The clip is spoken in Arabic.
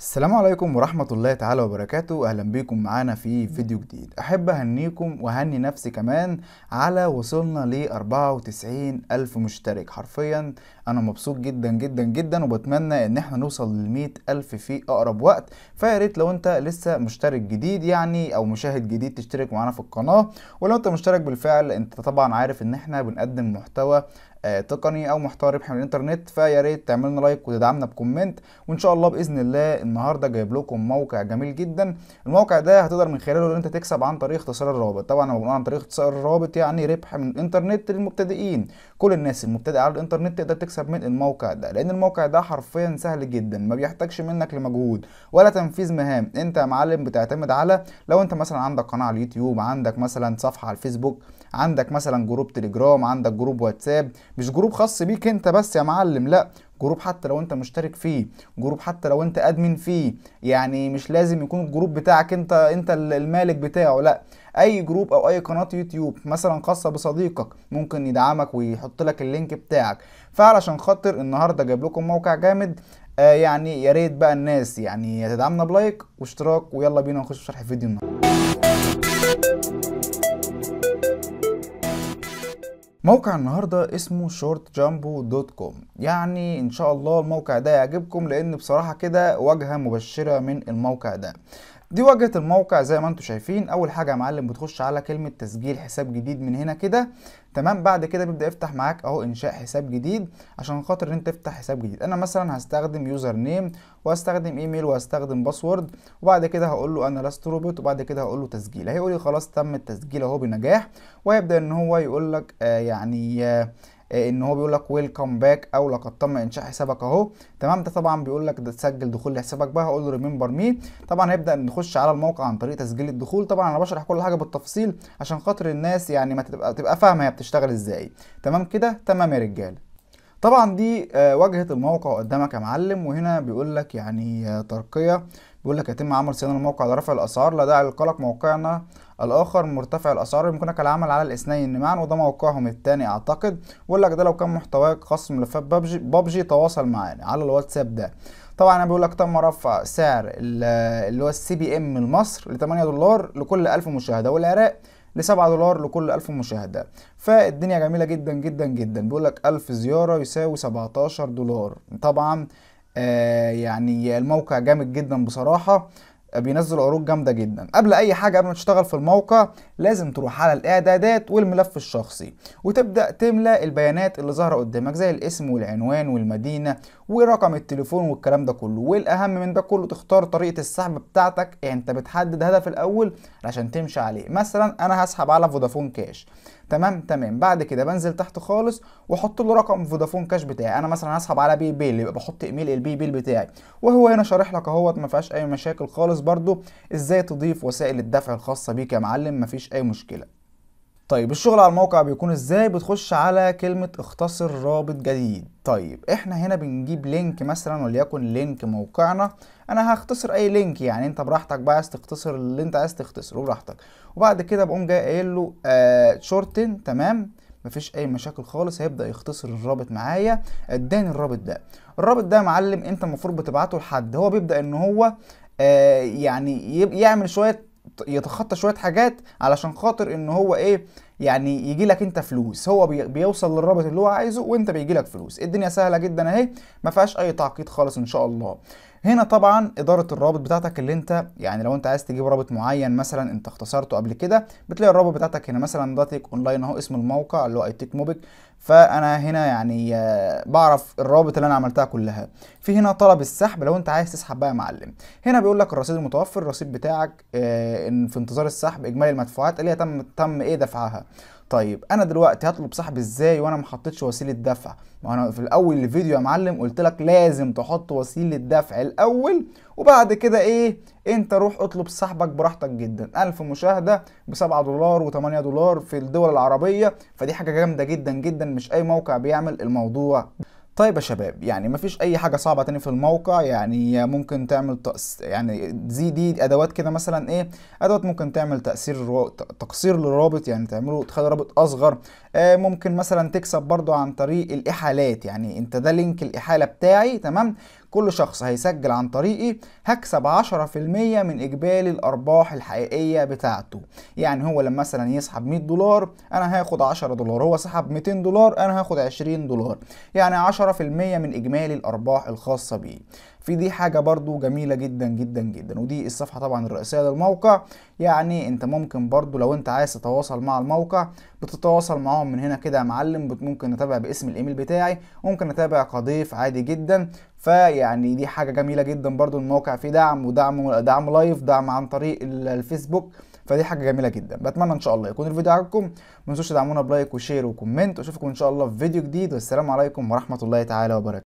السلام عليكم ورحمة الله تعالى وبركاته أهلا بيكم معانا في فيديو جديد أحب أهنيكم وأهني نفسي كمان على وصلنا ل 94 ألف مشترك حرفيا أنا مبسوط جدا جدا جدا وبتمنى إن احنا نوصل ل 100 ألف في أقرب وقت فياريت لو أنت لسه مشترك جديد يعني أو مشاهد جديد تشترك معانا في القناة ولو أنت مشترك بالفعل أنت طبعا عارف إن احنا بنقدم محتوى آه، تقني او محتوى ربحي من الانترنت فيا ريت تعملنا لايك وتدعمنا بكومنت وان شاء الله باذن الله النهارده جايب لكم موقع جميل جدا الموقع ده هتقدر من خلاله ان انت تكسب عن طريق اختصار الروابط طبعا لما بنقول عن طريق اختصار الروابط يعني ربح من الانترنت للمبتدئين كل الناس المبتدئه على الانترنت تقدر تكسب من الموقع ده لان الموقع ده حرفيا سهل جدا ما بيحتاجش منك لمجهود ولا تنفيذ مهام انت يا معلم بتعتمد على لو انت مثلا عندك قناه على اليوتيوب عندك مثلا صفحه على الفيسبوك عندك مثلا جروب تليجرام عندك جروب واتساب مش جروب خاص بيك انت بس يا معلم لا جروب حتى لو انت مشترك فيه جروب حتى لو انت ادمن فيه يعني مش لازم يكون الجروب بتاعك انت انت المالك بتاعه لا اي جروب او اي قناه يوتيوب مثلا خاصه بصديقك ممكن يدعمك ويحط لك اللينك بتاعك فعلشان خاطر النهارده جايب لكم موقع جامد آه يعني يا ريت بقى الناس يعني تدعمنا بلايك واشتراك ويلا بينا نخش في شرح الفيديو النهارده موقع النهاردة اسمه shortjumbo.com يعني ان شاء الله الموقع ده يعجبكم لان بصراحة كده واجهة مبشرة من الموقع ده دي واجهه الموقع زي ما انتم شايفين اول حاجه يا معلم بتخش على كلمه تسجيل حساب جديد من هنا كده تمام بعد كده بيبدا يفتح معاك اهو انشاء حساب جديد عشان خاطر ان انت تفتح حساب جديد انا مثلا هستخدم يوزر نيم وهستخدم ايميل وهستخدم باسورد وبعد كده هقول له انا لست روبوت وبعد كده هقول له تسجيل هيقول لي خلاص تم التسجيل اهو بنجاح وهيبدا ان هو يقول لك آه يعني آه آه، ان هو بيقول لك ويلكم باك او لقد تم انشاء حسابك اهو تمام ده طبعا بيقول لك ده تسجل دخول لحسابك بقى هقول له ريمبر مي طبعا هيبدا نخش على الموقع عن طريق تسجيل الدخول طبعا انا بشرح كل حاجه بالتفصيل عشان خاطر الناس يعني ما تبقى تبقى فاهمه هي بتشتغل ازاي تمام كده تمام يا رجاله طبعا دي آه، واجهه الموقع قدامك يا معلم وهنا بيقول لك يعني آه، ترقيه بيقول لك يتم عمل صيانه الموقع لرفع الاسعار لا داعي للقلق موقعنا الاخر مرتفع الاسعار يمكنك العمل على الاثنين معا وده موقعهم الثاني اعتقد بيقول لك ده لو كان محتواك خصم ملفات ببجي ببجي تواصل معانا على الواتساب ده طبعا انا بيقول لك تم رفع سعر اللي هو السي بي ام لمصر ل 8 دولار لكل 1000 مشاهده والعراق ل 7 دولار لكل 1000 مشاهده فالدنيا جميله جدا جدا جدا بيقول لك 1000 زياره يساوي 17 دولار طبعا آه، يعني الموقع جامد جدا بصراحه بينزل عروض جامده جدا قبل اي حاجه قبل ما تشتغل في الموقع لازم تروح على الاعدادات والملف الشخصي وتبدا تملى البيانات اللي ظاهره قدامك زي الاسم والعنوان والمدينه ورقم التليفون والكلام ده كله والاهم من ده كله تختار طريقه السحب بتاعتك يعني انت بتحدد هدف الاول عشان تمشي عليه مثلا انا هسحب على فودافون كاش تمام تمام بعد كده بنزل تحت خالص واحط له رقم فودافون كاش بتاعي انا مثلا هسحب على بي بيل يبقى بحط ايميل البي بيل بتاعي وهو هنا شارح لك اهوت ما فيهاش اي مشاكل خالص خالص برضو ازاي تضيف وسائل الدفع الخاصة بيك يا معلم مفيش اي مشكلة طيب الشغل على الموقع بيكون ازاي بتخش على كلمة اختصر رابط جديد طيب احنا هنا بنجيب لينك مثلا وليكن لينك موقعنا انا هختصر اي لينك يعني انت براحتك بقى عايز تختصر اللي انت عايز تختصره براحتك وبعد كده بقوم جاي قايل له آه شورتن تمام مفيش اي مشاكل خالص هيبدا يختصر الرابط معايا اداني الرابط ده الرابط ده يا معلم انت المفروض بتبعته لحد هو بيبدا ان هو آه، يعني يعمل شويه يتخطى شويه حاجات علشان خاطر ان هو ايه يعني يجي لك انت فلوس هو بيوصل للرابط اللي هو عايزه وانت بيجي لك فلوس الدنيا سهله جدا اهي ما فيهاش اي تعقيد خالص ان شاء الله هنا طبعا اداره الرابط بتاعتك اللي انت يعني لو انت عايز تجيب رابط معين مثلا انت اختصرته قبل كده بتلاقي الرابط بتاعتك هنا مثلا تيك اونلاين اهو اسم الموقع اللي هو اي تيك موبيك فانا هنا يعني آه، بعرف الرابط اللي انا عملتها كلها في هنا طلب السحب لو انت عايز تسحب بقى يا معلم هنا بيقول لك الرصيد المتوفر الرصيد بتاعك آه، في انتظار السحب اجمالي المدفوعات اللي هي تم تم ايه دفعها طيب انا دلوقتي هطلب صاحبي ازاي وانا ما حطيتش وسيله دفع ما انا في الاول الفيديو يا معلم قلت لك لازم تحط وسيله دفع الاول وبعد كده ايه انت روح اطلب صاحبك براحتك جدا 1000 مشاهده ب 7 دولار و8 دولار في الدول العربيه فدي حاجه جامده جدا جدا مش اي موقع بيعمل الموضوع طيب يا شباب يعني ما فيش اي حاجه صعبه تاني في الموقع يعني ممكن تعمل تقص... يعني زي دي ادوات كده مثلا ايه ادوات ممكن تعمل تاثير رو... تقصير للرابط يعني تعمله تخلي رابط اصغر آه ممكن مثلا تكسب برضو عن طريق الاحالات يعني انت ده لينك الاحاله بتاعي تمام كل شخص هيسجل عن طريقي هكسب 10% من إجبالي الأرباح الحقيقية بتاعته يعني هو لما مثلا يسحب 100 دولار أنا هاخد 10 دولار هو سحب 200 دولار أنا هاخد 20 دولار يعني 10% من إجمالي الأرباح الخاصة بيه في دي حاجة برضو جميلة جدا جدا جدا ودي الصفحة طبعا الرئيسية للموقع يعني انت ممكن برضو لو انت عايز تتواصل مع الموقع بتتواصل معاهم من هنا كده يا معلم ممكن اتابع باسم الايميل بتاعي ممكن اتابع كضيف عادي جدا فيعني دي حاجه جميله جدا برضو الموقع فيه دعم ودعم دعم لايف دعم عن طريق الفيسبوك فدي حاجه جميله جدا بتمنى ان شاء الله يكون الفيديو عجبكم ما تنسوش تدعمونا بلايك وشير وكومنت واشوفكم ان شاء الله في فيديو جديد والسلام عليكم ورحمه الله تعالى وبركاته